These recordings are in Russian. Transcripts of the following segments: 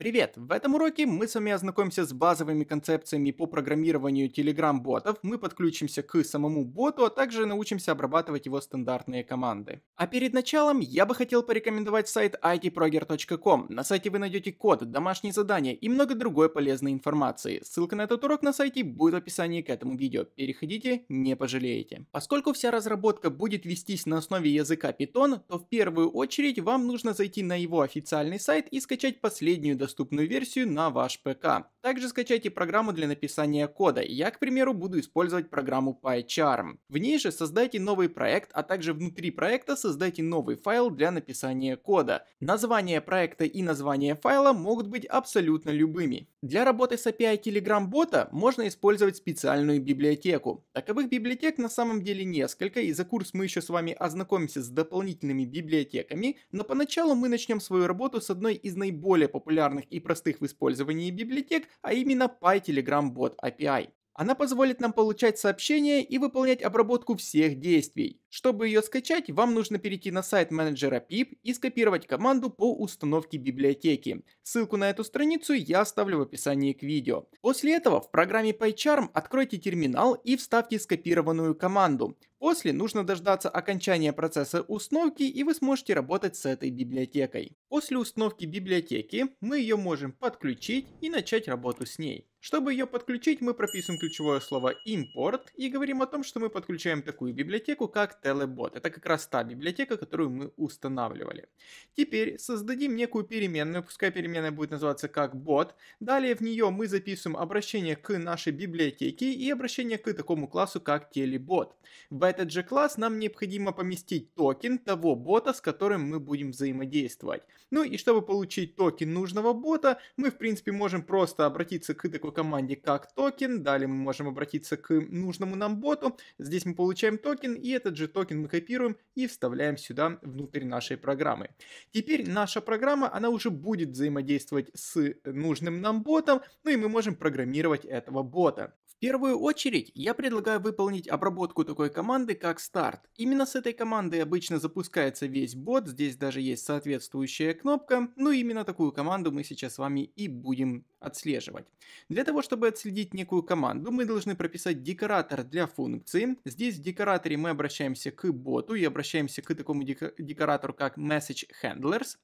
Привет! В этом уроке мы с вами ознакомимся с базовыми концепциями по программированию Telegram-ботов, мы подключимся к самому боту, а также научимся обрабатывать его стандартные команды. А перед началом я бы хотел порекомендовать сайт itproger.com. На сайте вы найдете код, домашние задания и много другой полезной информации. Ссылка на этот урок на сайте будет в описании к этому видео. Переходите, не пожалеете. Поскольку вся разработка будет вестись на основе языка Python, то в первую очередь вам нужно зайти на его официальный сайт и скачать последнюю доступную доступную версию на ваш ПК. Также скачайте программу для написания кода. Я, к примеру, буду использовать программу PyCharm. В ней же создайте новый проект, а также внутри проекта создайте новый файл для написания кода. Название проекта и название файла могут быть абсолютно любыми. Для работы с API Telegram бота можно использовать специальную библиотеку. Таковых библиотек на самом деле несколько, и за курс мы еще с вами ознакомимся с дополнительными библиотеками, но поначалу мы начнем свою работу с одной из наиболее популярных популярных и простых в использовании библиотек, а именно PyTelegram-бот API. Она позволит нам получать сообщения и выполнять обработку всех действий. Чтобы ее скачать, вам нужно перейти на сайт менеджера PIP и скопировать команду по установке библиотеки. Ссылку на эту страницу я оставлю в описании к видео. После этого в программе PyCharm откройте терминал и вставьте скопированную команду. После нужно дождаться окончания процесса установки и вы сможете работать с этой библиотекой. После установки библиотеки мы ее можем подключить и начать работу с ней. Чтобы ее подключить, мы прописываем ключевое слово import и говорим о том, что мы подключаем такую библиотеку, как Telebot. Это как раз та библиотека, которую мы устанавливали. Теперь создадим некую переменную, пускай переменная будет называться как bot. Далее в нее мы записываем обращение к нашей библиотеке и обращение к такому классу, как telebot. В этот же класс нам необходимо поместить токен того бота, с которым мы будем взаимодействовать. Ну и чтобы получить токен нужного бота, мы в принципе можем просто обратиться к такой команде как токен, далее мы можем обратиться к нужному нам боту, здесь мы получаем токен и этот же токен мы копируем и вставляем сюда внутрь нашей программы. Теперь наша программа, она уже будет взаимодействовать с нужным нам ботом, ну и мы можем программировать этого бота первую очередь я предлагаю выполнить обработку такой команды, как старт. Именно с этой команды обычно запускается весь бот, здесь даже есть соответствующая кнопка, ну именно такую команду мы сейчас с вами и будем отслеживать. Для того, чтобы отследить некую команду, мы должны прописать декоратор для функции. Здесь в декораторе мы обращаемся к боту и обращаемся к такому декоратору, как message handlers.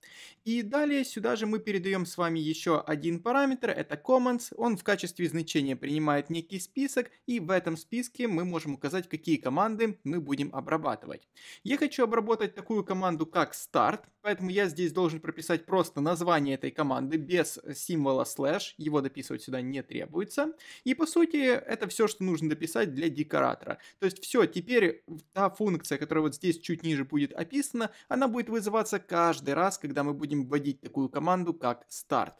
И далее сюда же мы передаем с вами еще один параметр, это commands. Он в качестве значения принимает некий список, и в этом списке мы можем указать, какие команды мы будем обрабатывать. Я хочу обработать такую команду, как start, поэтому я здесь должен прописать просто название этой команды без символа слэш, его дописывать сюда не требуется. И по сути это все, что нужно дописать для декоратора. То есть все, теперь та функция, которая вот здесь чуть ниже будет описана, она будет вызываться каждый раз, когда мы будем вводить такую команду, как start.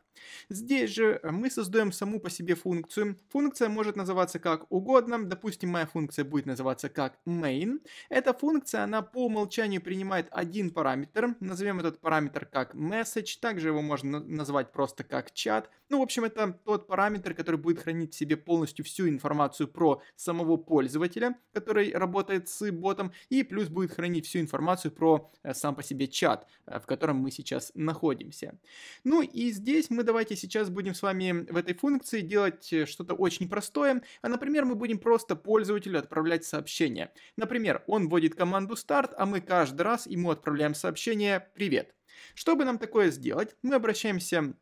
Здесь же мы создаем саму по себе функцию. Функция может называться как угодно. Допустим, моя функция будет называться как main. Эта функция, она по умолчанию принимает один параметр. Назовем этот параметр как message. Также его можно назвать просто как чат. Ну, в общем, это тот параметр, который будет хранить в себе полностью всю информацию про самого пользователя, который работает с ботом, и плюс будет хранить всю информацию про э, сам по себе чат, э, в котором мы сейчас находимся. Ну и здесь мы давайте сейчас будем с вами в этой функции делать э, что-то очень простое, а, например, мы будем просто пользователю отправлять сообщение. Например, он вводит команду старт, а мы каждый раз ему отправляем сообщение «Привет». Чтобы нам такое сделать, мы обращаемся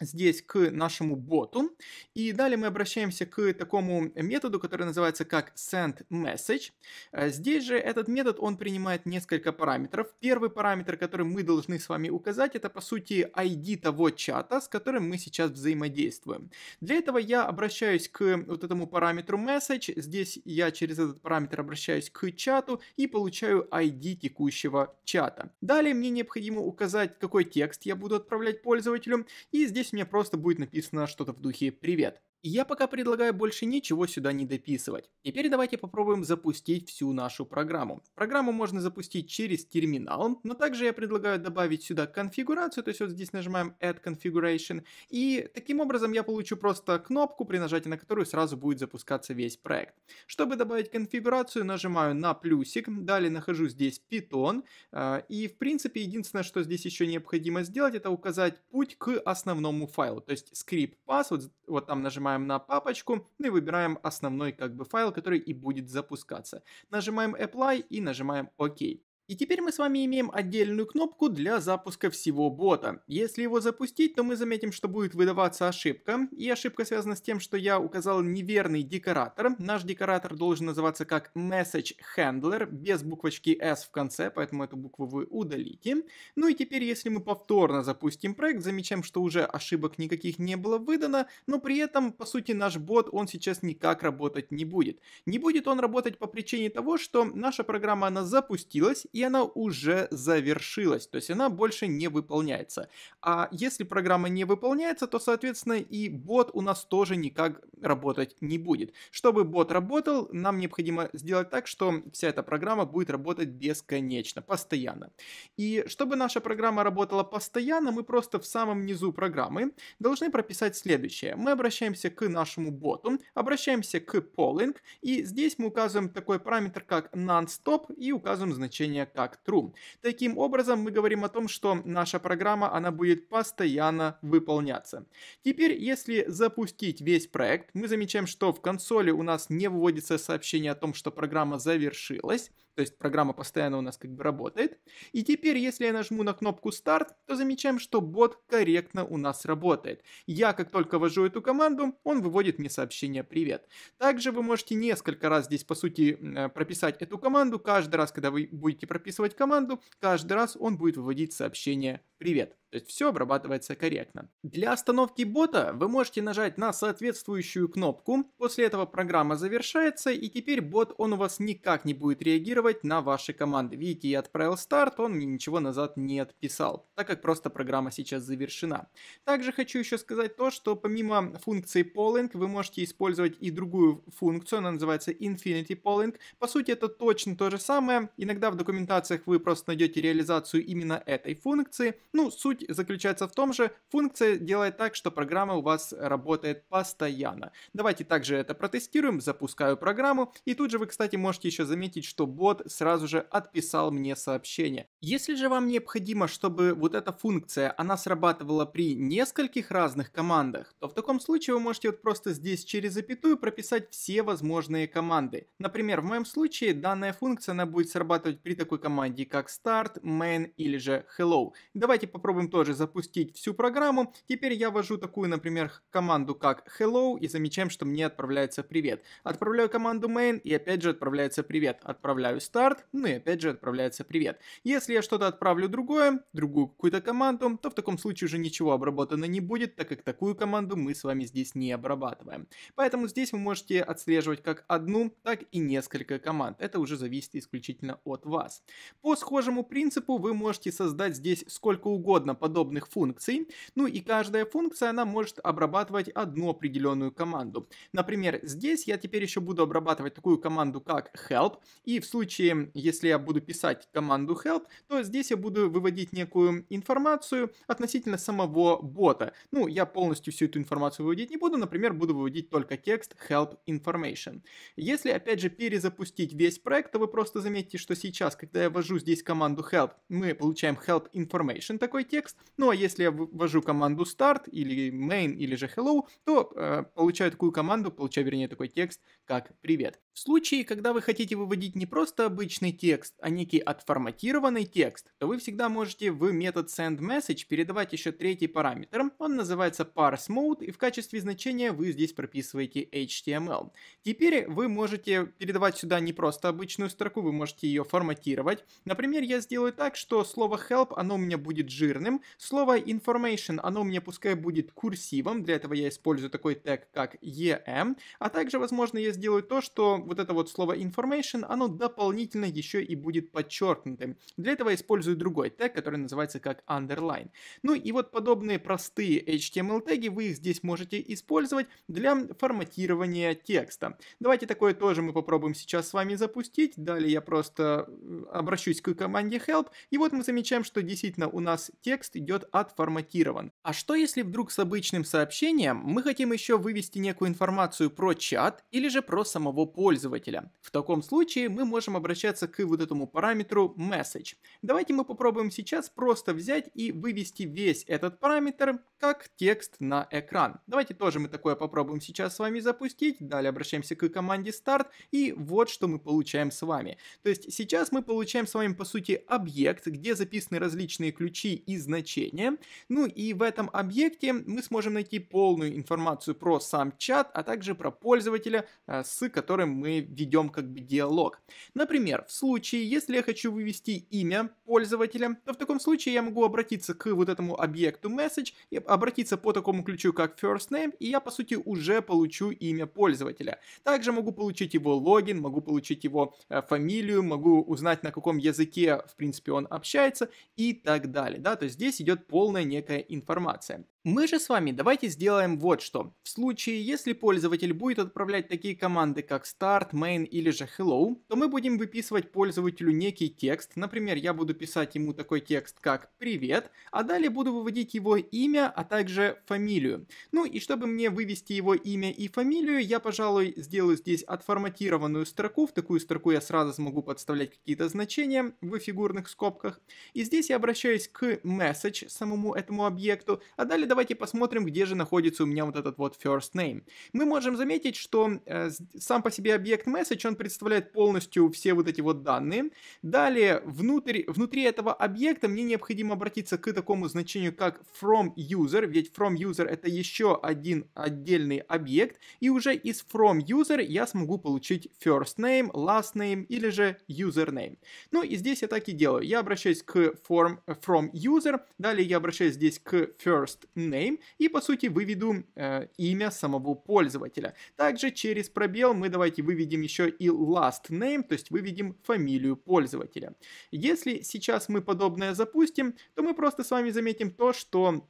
здесь к нашему боту. И далее мы обращаемся к такому методу, который называется как sendMessage. Э, здесь же этот метод, он принимает несколько параметров. Первый параметр, который мы должны с вами указать, это по сути ID того чата, с которым мы сейчас взаимодействуем. Для этого я обращаюсь к вот этому параметру message. Здесь я через этот параметр обращаюсь к чату и получаю ID текущего чата. Далее мне необходимо указать, какой текст я буду отправлять пользователю. И здесь здесь у просто будет написано что-то в духе «Привет». И я пока предлагаю больше ничего сюда не дописывать. Теперь давайте попробуем запустить всю нашу программу. Программу можно запустить через терминал, но также я предлагаю добавить сюда конфигурацию, то есть вот здесь нажимаем Add Configuration, и таким образом я получу просто кнопку, при нажатии на которую сразу будет запускаться весь проект. Чтобы добавить конфигурацию, нажимаю на плюсик, далее нахожу здесь Python, э, и в принципе единственное, что здесь еще необходимо сделать, это указать путь к основному файлу, то есть скрипт pass, вот, вот там нажимаю нажимаем на папочку ну и выбираем основной как бы файл, который и будет запускаться. Нажимаем Apply и нажимаем ОК. OK. И теперь мы с вами имеем отдельную кнопку для запуска всего бота. Если его запустить, то мы заметим, что будет выдаваться ошибка. И ошибка связана с тем, что я указал неверный декоратор. Наш декоратор должен называться как message handler, без буквочки S в конце, поэтому эту букву вы удалите. Ну и теперь, если мы повторно запустим проект, замечаем, что уже ошибок никаких не было выдано, но при этом, по сути, наш бот, он сейчас никак работать не будет. Не будет он работать по причине того, что наша программа, она запустилась, и и она уже завершилась, то есть она больше не выполняется. А если программа не выполняется, то, соответственно, и бот у нас тоже никак работать не будет. Чтобы бот работал, нам необходимо сделать так, что вся эта программа будет работать бесконечно, постоянно. И чтобы наша программа работала постоянно, мы просто в самом низу программы должны прописать следующее. Мы обращаемся к нашему боту, обращаемся к polling, и здесь мы указываем такой параметр, как non-stop, и указываем значение как true. Таким образом, мы говорим о том, что наша программа, она будет постоянно выполняться. Теперь, если запустить весь проект, мы замечаем, что в консоли у нас не выводится сообщение о том, что программа завершилась. То есть программа постоянно у нас как бы работает. И теперь, если я нажму на кнопку старт, то замечаем, что бот корректно у нас работает. Я как только ввожу эту команду, он выводит мне сообщение «Привет». Также вы можете несколько раз здесь, по сути, э, прописать эту команду. Каждый раз, когда вы будете прописывать команду, каждый раз он будет выводить сообщение «Привет». То есть все обрабатывается корректно. Для остановки бота вы можете нажать на соответствующую кнопку. После этого программа завершается, и теперь бот, он у вас никак не будет реагировать реагировать на ваши команды. Видите, я отправил старт, он мне ничего назад не отписал, так как просто программа сейчас завершена. Также хочу еще сказать то, что помимо функции polling вы можете использовать и другую функцию, она называется infinity polling. По сути это точно то же самое, иногда в документациях вы просто найдете реализацию именно этой функции. Ну, суть заключается в том же, функция делает так, что программа у вас работает постоянно. Давайте также это протестируем, запускаю программу, и тут же вы, кстати, можете еще заметить, что бот бот сразу же отписал мне сообщение. Если же вам необходимо, чтобы вот эта функция, она срабатывала при нескольких разных командах, то в таком случае вы можете вот просто здесь через запятую прописать все возможные команды. Например, в моем случае данная функция, она будет срабатывать при такой команде, как start, main или же hello. Давайте попробуем тоже запустить всю программу. Теперь я ввожу такую, например, команду как hello и замечаем, что мне отправляется привет. Отправляю команду main и опять же отправляется привет. Отправляю ставлю старт, ну и опять же отправляется привет. Если я что-то отправлю другое, другую какую-то команду, то в таком случае уже ничего обработано не будет, так как такую команду мы с вами здесь не обрабатываем. Поэтому здесь вы можете отслеживать как одну, так и несколько команд. Это уже зависит исключительно от вас. По схожему принципу вы можете создать здесь сколько угодно подобных функций, ну и каждая функция она может обрабатывать одну определенную команду. Например, здесь я теперь еще буду обрабатывать такую команду как help, и в случае случае, если я буду писать команду help, то здесь я буду выводить некую информацию относительно самого бота. Ну, я полностью всю эту информацию выводить не буду, например, буду выводить только текст help information. Если, опять же, перезапустить весь проект, то вы просто заметите, что сейчас, когда я ввожу здесь команду help, мы получаем help information такой текст. Ну, а если я ввожу команду start или main или же hello, то э, получаю такую команду, получаю, вернее, такой текст, как привет. В случае, когда вы хотите выводить не просто обычный текст, а некий отформатированный текст, то вы всегда можете в метод sendMessage передавать еще третий параметр. Он называется parseMode, и в качестве значения вы здесь прописываете HTML. Теперь вы можете передавать сюда не просто обычную строку, вы можете ее форматировать. Например, я сделаю так, что слово help, оно у меня будет жирным, слово information, оно у меня пускай будет курсивом, для этого я использую такой тег, как EM, а также, возможно, я сделаю то, что вот это вот слово information, оно дополнительно еще и будет подчеркнутым. Для этого использую другой тег, который называется как underline. Ну и вот подобные простые HTML теги, вы их здесь можете использовать для форматирования текста. Давайте такое тоже мы попробуем сейчас с вами запустить. Далее я просто э, обращусь к команде help, и вот мы замечаем, что действительно у нас текст идет отформатирован. А что если вдруг с обычным сообщением мы хотим еще вывести некую информацию про чат или же про самого пользователя? пользователя. В таком случае мы можем обращаться к вот этому параметру message. Давайте мы попробуем сейчас просто взять и вывести весь этот параметр как текст на экран. Давайте тоже мы такое попробуем сейчас с вами запустить. Далее обращаемся к команде start и вот что мы получаем с вами. То есть сейчас мы получаем с вами по сути объект, где записаны различные ключи и значения. Ну и в этом объекте мы сможем найти полную информацию про сам чат, а также про пользователя, э, с которым мы ведем как бы диалог. Например, в случае, если я хочу вывести имя пользователя, то в таком случае я могу обратиться к вот этому объекту message, и обратиться по такому ключу, как first name, и я, по сути, уже получу имя пользователя. Также могу получить его логин, могу получить его э, фамилию, могу узнать, на каком языке, в принципе, он общается и так далее. Да? То есть здесь идет полная некая информация. Мы же с вами давайте сделаем вот что. В случае, если пользователь будет отправлять такие команды, как start, main или же hello, то мы будем выписывать пользователю некий текст. Например, я буду писать ему такой текст, как «Привет», а далее буду выводить его имя, а также фамилию. Ну и чтобы мне вывести его имя и фамилию, я, пожалуй, сделаю здесь отформатированную строку. В такую строку я сразу смогу подставлять какие-то значения в фигурных скобках. И здесь я обращаюсь к message, самому этому объекту, а далее давайте посмотрим, где же находится у меня вот этот вот first name. Мы можем заметить, что э, сам по себе объект message, он представляет полностью все вот эти вот данные. Далее, внутрь, внутри этого объекта мне необходимо обратиться к такому значению, как from user, ведь from user это еще один отдельный объект, и уже из from user я смогу получить first name, last name или же username. Ну и здесь я так и делаю. Я обращаюсь к form, э, from user, далее я обращаюсь здесь к first name и, по сути, выведу э, имя самого пользователя. Также через пробел мы давайте выведем еще и last name, то есть выведем фамилию пользователя. Если сейчас мы подобное запустим, то мы просто с вами заметим то, что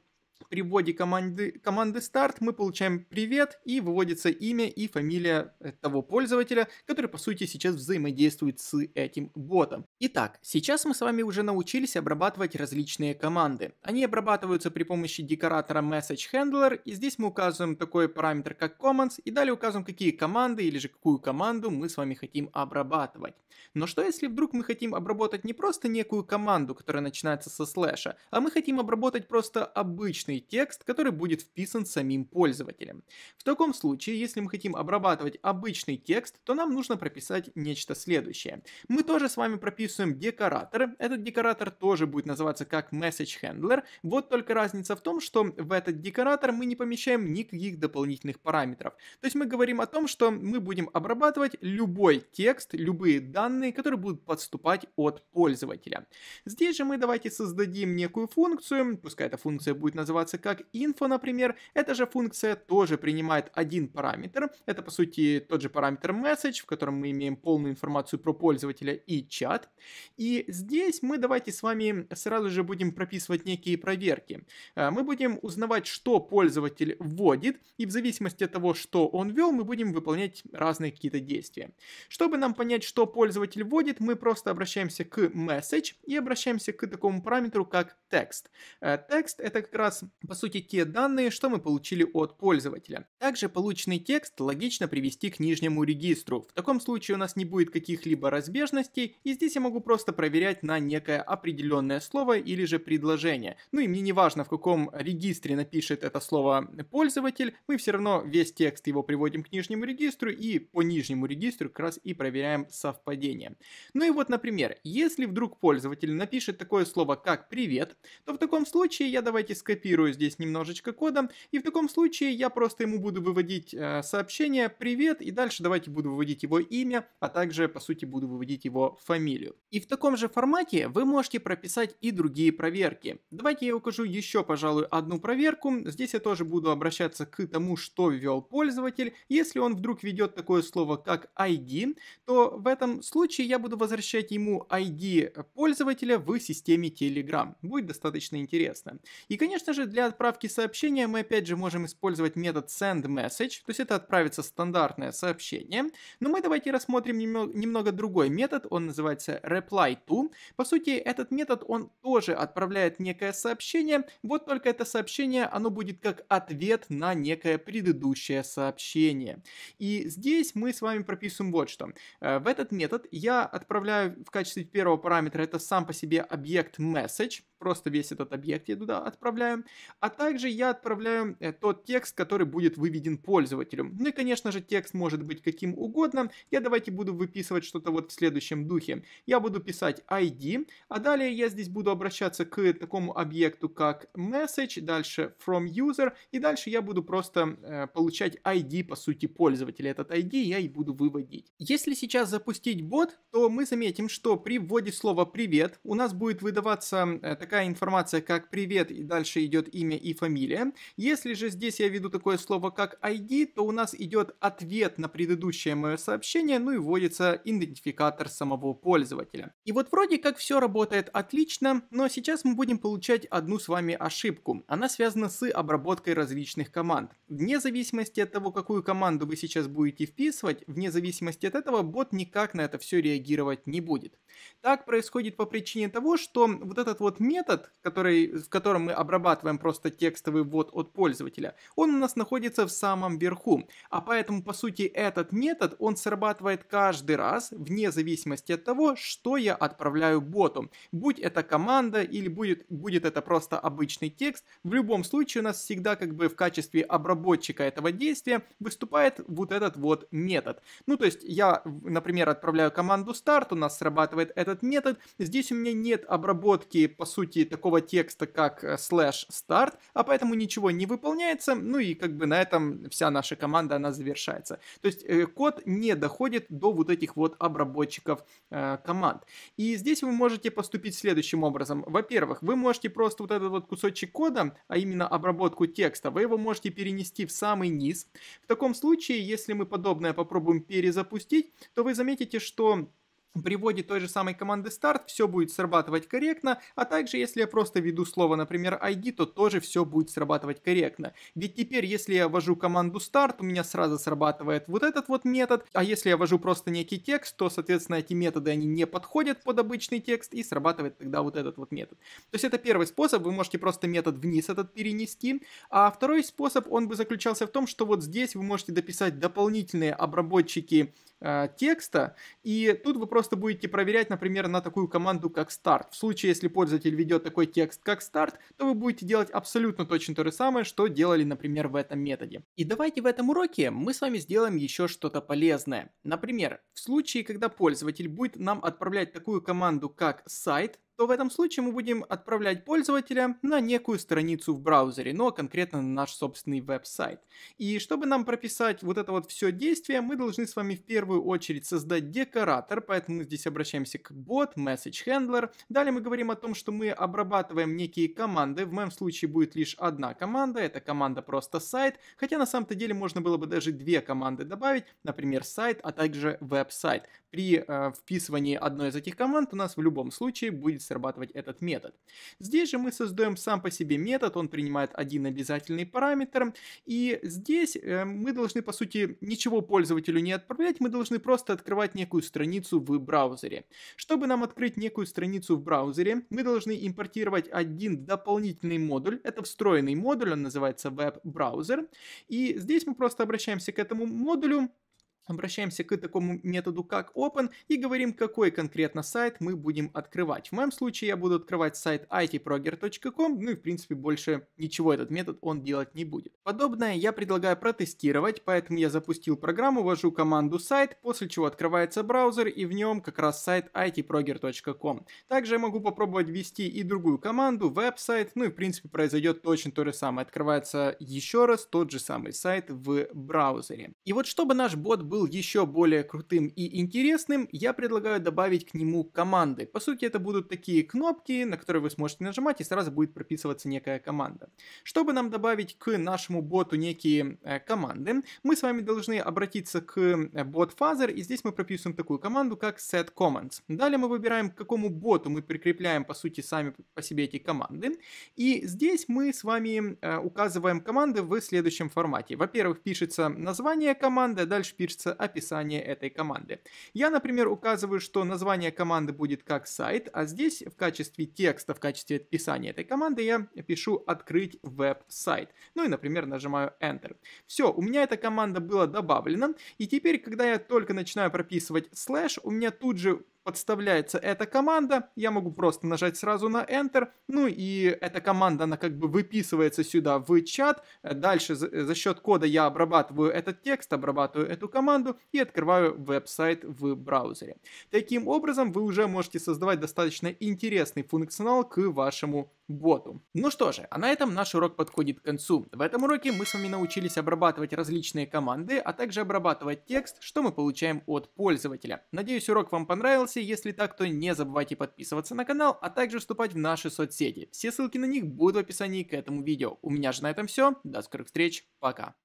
при вводе команды, команды старт мы получаем привет и выводится имя и фамилия э, того пользователя, который по сути сейчас взаимодействует с этим ботом. Итак, сейчас мы с вами уже научились обрабатывать различные команды. Они обрабатываются при помощи декоратора message_handler и здесь мы указываем такой параметр как commands и далее указываем какие команды или же какую команду мы с вами хотим обрабатывать. Но что если вдруг мы хотим обработать не просто некую команду, которая начинается со слэша, а мы хотим обработать просто обычный обычный текст, который будет вписан самим пользователем. В таком случае, если мы хотим обрабатывать обычный текст, то нам нужно прописать нечто следующее. Мы тоже с вами прописываем декоратор. Этот декоратор тоже будет называться как message handler. Вот только разница в том, что в этот декоратор мы не помещаем никаких дополнительных параметров. То есть мы говорим о том, что мы будем обрабатывать любой текст, любые данные, которые будут подступать от пользователя. Здесь же мы давайте создадим некую функцию, пускай эта функция будет называться трактоваться как info, например, эта же функция тоже принимает один параметр. Это, по сути, тот же параметр message, в котором мы имеем полную информацию про пользователя и чат. И здесь мы давайте с вами сразу же будем прописывать некие проверки. Э, мы будем узнавать, что пользователь вводит, и в зависимости от того, что он ввел, мы будем выполнять разные какие-то действия. Чтобы нам понять, что пользователь вводит, мы просто обращаемся к message и обращаемся к такому параметру, как text. Text э, это как раз по сути, те данные, что мы получили от пользователя. Также полученный текст логично привести к нижнему регистру. В таком случае у нас не будет каких-либо разбежностей, и здесь я могу просто проверять на некое определенное слово или же предложение. Ну и мне не важно, в каком регистре напишет это слово пользователь, мы все равно весь текст его приводим к нижнему регистру и по нижнему регистру как раз и проверяем совпадение. Ну и вот, например, если вдруг пользователь напишет такое слово как «привет», то в таком случае я давайте скопирую скопирую здесь немножечко кода, и в таком случае я просто ему буду выводить э, сообщение «Привет», и дальше давайте буду выводить его имя, а также, по сути, буду выводить его фамилию. И в таком же формате вы можете прописать и другие проверки. Давайте я укажу еще, пожалуй, одну проверку. Здесь я тоже буду обращаться к тому, что ввел пользователь. Если он вдруг ведет такое слово, как ID, то в этом случае я буду возвращать ему ID пользователя в системе Telegram. Будет достаточно интересно. И, конечно же, также для отправки сообщения мы опять же можем использовать метод sendMessage, то есть это отправится стандартное сообщение. Но мы давайте рассмотрим немного другой метод, он называется replyTo. По сути, этот метод, он тоже отправляет некое сообщение, вот только это сообщение, оно будет как ответ на некое предыдущее сообщение. И здесь мы с вами прописываем вот что. Э, в этот метод я отправляю в качестве первого параметра, это сам по себе объект message, просто весь этот объект я туда отправляю, а также я отправляю э, тот текст, который будет выведен пользователю. Ну и, конечно же, текст может быть каким угодно. Я давайте буду выписывать что-то вот в следующем духе. Я буду писать ID, а далее я здесь буду обращаться к такому объекту, как message, дальше from user, и дальше я буду просто э, получать ID, по сути, пользователя. Этот ID я и буду выводить. Если сейчас запустить бот, то мы заметим, что при вводе слова «привет» у нас будет выдаваться э, такая такая информация, как привет, и дальше идет имя и фамилия. Если же здесь я веду такое слово, как ID, то у нас идет ответ на предыдущее мое сообщение, ну и вводится идентификатор самого пользователя. И вот вроде как все работает отлично, но сейчас мы будем получать одну с вами ошибку. Она связана с обработкой различных команд. Вне зависимости от того, какую команду вы сейчас будете вписывать, вне зависимости от этого бот никак на это все реагировать не будет. Так происходит по причине того, что вот этот вот метод метод, который, в котором мы обрабатываем просто текстовый ввод от пользователя, он у нас находится в самом верху. А поэтому, по сути, этот метод, он срабатывает каждый раз, вне зависимости от того, что я отправляю боту. Будь это команда или будет, будет это просто обычный текст, в любом случае у нас всегда как бы в качестве обработчика этого действия выступает вот этот вот метод. Ну, то есть я, например, отправляю команду старт, у нас срабатывает этот метод, здесь у меня нет обработки, по сути, сути такого текста, как э, слэш старт, а поэтому ничего не выполняется, ну и как бы на этом вся наша команда, она завершается. То есть э, код не доходит до вот этих вот обработчиков э, команд. И здесь вы можете поступить следующим образом. Во-первых, вы можете просто вот этот вот кусочек кода, а именно обработку текста, вы его можете перенести в самый низ. В таком случае, если мы подобное попробуем перезапустить, то вы заметите, что при той же самой команды start все будет срабатывать корректно, а также если я просто введу слово, например, ID, то тоже все будет срабатывать корректно. Ведь теперь, если я ввожу команду start, у меня сразу срабатывает вот этот вот метод, а если я ввожу просто некий текст, то, соответственно, эти методы, они не подходят под обычный текст и срабатывает тогда вот этот вот метод. То есть это первый способ, вы можете просто метод вниз этот перенести, а второй способ, он бы заключался в том, что вот здесь вы можете дописать дополнительные обработчики а, текста, и тут вы просто будете проверять, например, на такую команду, как старт. В случае, если пользователь ведет такой текст, как старт, то вы будете делать абсолютно точно то же самое, что делали, например, в этом методе. И давайте в этом уроке мы с вами сделаем еще что-то полезное. Например, в случае, когда пользователь будет нам отправлять такую команду, как сайт, то в этом случае мы будем отправлять пользователя на некую страницу в браузере, но конкретно на наш собственный веб-сайт. И чтобы нам прописать вот это вот все действие, мы должны с вами в первую очередь создать декоратор, поэтому мы здесь обращаемся к bot, message handler. Далее мы говорим о том, что мы обрабатываем некие команды, в моем случае будет лишь одна команда, это команда просто сайт, хотя на самом-то деле можно было бы даже две команды добавить, например, сайт, а также веб-сайт при э, вписывании одной из этих команд у нас в любом случае будет срабатывать этот метод. Здесь же мы создаем сам по себе метод, он принимает один обязательный параметр, и здесь э, мы должны, по сути, ничего пользователю не отправлять, мы должны просто открывать некую страницу в браузере. Чтобы нам открыть некую страницу в браузере, мы должны импортировать один дополнительный модуль, это встроенный модуль, он называется web browser, и здесь мы просто обращаемся к этому модулю, Обращаемся к такому методу как open и говорим, какой конкретно сайт мы будем открывать. В моем случае я буду открывать сайт itproger.com, ну и в принципе больше ничего этот метод он делать не будет. Подобное я предлагаю протестировать, поэтому я запустил программу, ввожу команду сайт, после чего открывается браузер и в нем как раз сайт itproger.com. Также я могу попробовать ввести и другую команду, веб-сайт, ну и в принципе произойдет точно то же самое. Открывается еще раз тот же самый сайт в браузере. И вот чтобы наш бот был был еще более крутым и интересным, я предлагаю добавить к нему команды. По сути, это будут такие кнопки, на которые вы сможете нажимать, и сразу будет прописываться некая команда. Чтобы нам добавить к нашему боту некие э, команды, мы с вами должны обратиться к э, бот fuzzer и здесь мы прописываем такую команду, как set commands. Далее мы выбираем, к какому боту мы прикрепляем, по сути, сами по себе эти команды. И здесь мы с вами э, указываем команды в следующем формате. Во-первых, пишется название команды, дальше пишется пишется описание этой команды. Я, например, указываю, что название команды будет как сайт, а здесь в качестве текста, в качестве описания этой команды я пишу «открыть веб-сайт». Ну и, например, нажимаю Enter. Все, у меня эта команда была добавлена, и теперь, когда я только начинаю прописывать слэш, у меня тут же подставляется эта команда, я могу просто нажать сразу на Enter, ну и эта команда, она как бы выписывается сюда в чат, дальше за, за счет кода я обрабатываю этот текст, обрабатываю эту команду и открываю веб-сайт в браузере. Таким образом, вы уже можете создавать достаточно интересный функционал к вашему боту. Ну что же, а на этом наш урок подходит к концу. В этом уроке мы с вами научились обрабатывать различные команды, а также обрабатывать текст, что мы получаем от пользователя. Надеюсь, урок вам понравился. Если так, то не забывайте подписываться на канал, а также вступать в наши соцсети. Все ссылки на них будут в описании к этому видео. У меня же на этом все. До скорых встреч. Пока.